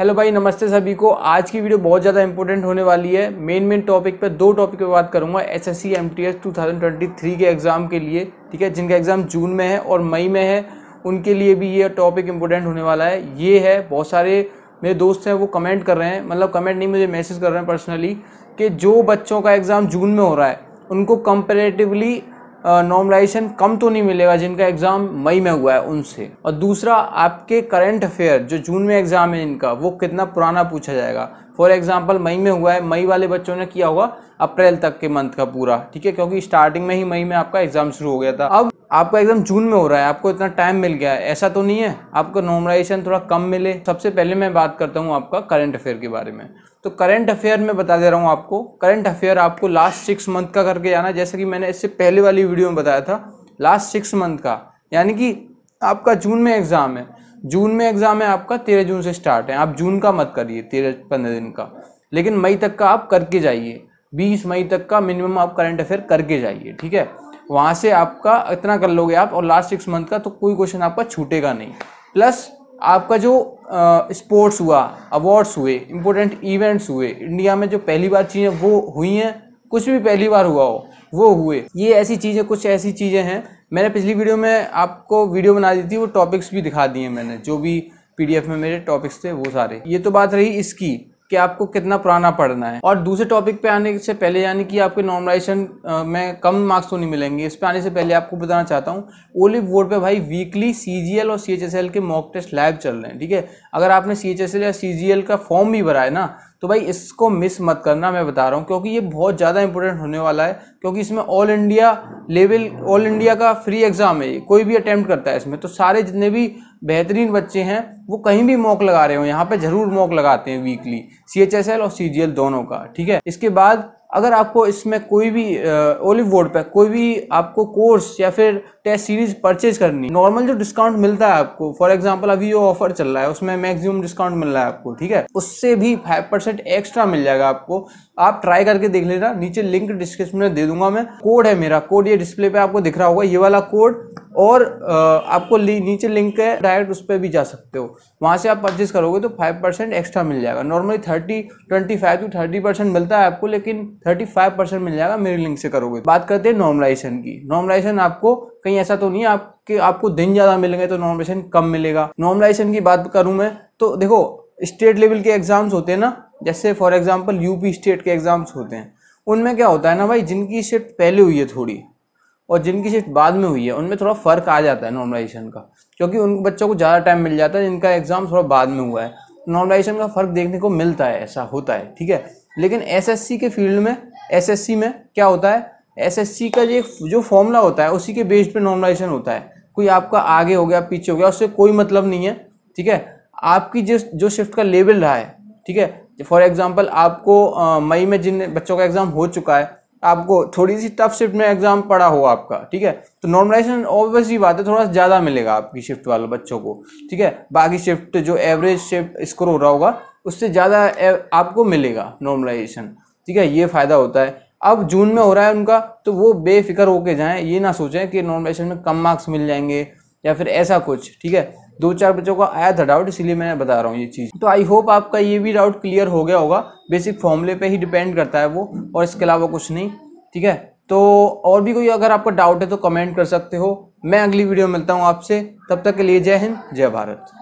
hello भाई नमस्ते सभी को आज की वीडियो बहुत ज़्यादा इंपॉर्टेंट होने वाली है मेन मेन टॉपिक पे दो टॉपिक पे बात करूंगा S S C M T S two thousand twenty three के एग्ज़ाम के लिए ठीक है जिनका एग्ज़ाम जून में है और मई में है उनके लिए भी ये टॉपिक इंपॉर्टेंट होने वाला है ये है बहुत सारे मेरे दोस्त हैं वो कमेंट कर रहे हैं मतलब कमेंट नहीं मुझे मैसेज कर रहे हैं पर्सनली कि जो बच्चों का एग्ज़ाम जून में हो रहा है उनको कंपेरेटिवली नॉर्मलाइजेशन कम तो नहीं मिलेगा जिनका एग्ज़ाम मई में हुआ है उनसे और दूसरा आपके करंट अफेयर जो जून में एग्ज़ाम है इनका वो कितना पुराना पूछा जाएगा फॉर एग्जाम्पल मई में हुआ है मई वाले बच्चों ने किया होगा अप्रैल तक के मंथ का पूरा ठीक है क्योंकि स्टार्टिंग में ही मई में आपका एग्ज़ाम शुरू हो गया था अब आपका एकदम जून में हो रहा है आपको इतना टाइम मिल गया है ऐसा तो नहीं है आपको नॉर्मलाइजेशन थोड़ा कम मिले सबसे पहले मैं बात करता हूँ आपका करंट अफेयर के बारे में तो करंट अफेयर में बता दे रहा हूँ आपको करंट अफेयर आपको लास्ट सिक्स मंथ का करके जाना जैसे कि मैंने इससे पहले वाली वीडियो में बताया था लास्ट सिक्स मंथ का यानी कि आपका जून में एग्ज़ाम है जून में एग्ज़ाम है आपका तेरह जून से स्टार्ट है आप जून का मत करिए तेरह पंद्रह दिन का लेकिन मई तक का आप करके जाइए बीस मई तक का मिनिमम आप करंट अफेयर करके जाइए ठीक है वहाँ से आपका इतना कर लोगे आप और लास्ट सिक्स मंथ का तो कोई क्वेश्चन आपका छूटेगा नहीं प्लस आपका जो स्पोर्ट्स हुआ अवार्ड्स हुए इम्पोर्टेंट इवेंट्स हुए इंडिया में जो पहली बार चीज़ें वो हुई हैं कुछ भी पहली बार हुआ हो वो हुए ये ऐसी चीज़ें कुछ ऐसी चीज़ें हैं मैंने पिछली वीडियो में आपको वीडियो बना दी थी वो टॉपिक्स भी दिखा दिए मैंने जो भी पीडीएफ में मेरे टॉपिक्स थे वो सारे ये तो बात रही इसकी कि आपको कितना पुराना पढ़ना है और दूसरे टॉपिक पे आने से पहले यानी कि आपके नॉर्मलाइजेशन में कम मार्क्स तो नहीं मिलेंगे इस पर आने से पहले आपको बताना चाहता हूँ ओली बोर्ड पे भाई वीकली सी और सी के मॉक टेस्ट लाइव चल रहे हैं ठीक है अगर आपने सी या सी का फॉर्म भी भरा है ना तो भाई इसको मिस मत करना मैं बता रहा हूँ क्योंकि ये बहुत ज़्यादा इंपॉर्टेंट होने वाला है क्योंकि इसमें all India level all India का फ्री एग्ज़ाम है कोई भी अटैम्प्ट करता है इसमें तो सारे जितने भी बेहतरीन बच्चे हैं वो कहीं भी मॉक लगा रहे हो यहाँ पे जरूर मॉक लगाते हैं weekly C H S L और सी जी एल दोनों का ठीक है इसके बाद अगर आपको इसमें कोई भी ओलिव बोर्ड पर कोई भी आपको कोर्स या फिर टेस्ट सीरीज परचेज करनी नॉर्मल जो डिस्काउंट मिलता है आपको फॉर एग्जांपल अभी जो ऑफर चल रहा है उसमें मैक्सिमम डिस्काउंट मिल रहा है आपको ठीक है उससे भी फाइव परसेंट एक्स्ट्रा मिल जाएगा आपको आप ट्राई करके देख लेना नीचे लिंक डिस्क्रिप्शन में दे दूंगा मैं कोड है मेरा कोड ये डिस्प्ले पर आपको दिख रहा होगा ये वाला कोड और आपको नीचे लिंक है डायरेक्ट उस पर भी जा सकते हो वहाँ से आप परचेज करोगे तो फाइव परसेंट एक्स्ट्रा मिल जाएगा normally thirty twenty five to thirty percent मिलता है आपको लेकिन थर्टी फाइव परसेंट मिल जाएगा मेरे लिंक से करोगे बात करते हैं नॉर्मलाइजेशन की नॉर्मलाइजेशन आपको कहीं ऐसा तो नहीं है आपके आपको दिन ज़्यादा मिलेंगे तो नॉर्मलाइजेशन कम मिलेगा नॉर्मलाइजेशन की बात करूँ मैं तो देखो स्टेट लेवल के एग्ज़ाम्स होते हैं ना जैसे फॉर एग्ज़ाम्पल यूपी स्टेट के एग्ज़ाम्स होते हैं उनमें क्या होता है ना भाई जिनकी स्टेट पहले हुई है थोड़ी और जिनकी शिफ्ट बाद में हुई है उनमें थोड़ा फ़र्क आ जाता है नॉर्मलाइजेशन का क्योंकि उन बच्चों को ज़्यादा टाइम मिल जाता है जिनका एग्ज़ाम थोड़ा बाद में हुआ है नॉर्मलाइजेशन का फ़र्क देखने को मिलता है ऐसा होता है ठीक है लेकिन सी के फील्ड में सी में क्या होता है सी का ये जो फॉर्मूला होता है उसी के बेस्ड पर नॉर्मलाइजेशन होता है कोई आपका आगे हो गया पीछे हो गया उससे कोई मतलब नहीं है ठीक है आपकी जिस जो शिफ्ट का लेवल रहा है ठीक है फॉर एग्जाम्पल आपको मई में जिन बच्चों का एग्ज़ाम हो चुका है आपको थोड़ी सी टफ शिफ्ट में एग्जाम पड़ा हो आपका ठीक है तो नॉर्मलाइजेशन ऑब्वियस ही बात है थोड़ा ज़्यादा मिलेगा आपकी शिफ्ट वाले बच्चों को ठीक है बाकी शिफ्ट जो एवरेज शिफ्ट स्कोर हो रहा होगा उससे ज़्यादा आपको मिलेगा नॉर्मलाइजेशन ठीक है ये फ़ायदा होता है अब जून में हो रहा है उनका तो वो बेफिक्र होके जाए ये ना सोचें कि नॉर्मलाइजेशन में कम मार्क्स मिल जाएंगे या फिर ऐसा कुछ ठीक है दो चार बच्चों का आया था डाउट इसलिए मैं बता रहा हूँ ये चीज़ तो आई होप आपका ये भी डाउट क्लियर हो गया होगा बेसिक फॉर्मूले पे ही डिपेंड करता है वो और इसके अलावा कुछ नहीं ठीक है तो और भी कोई अगर आपका डाउट है तो कमेंट कर सकते हो मैं अगली वीडियो में मिलता हूँ आपसे तब तक के लिए जय हिंद जय भारत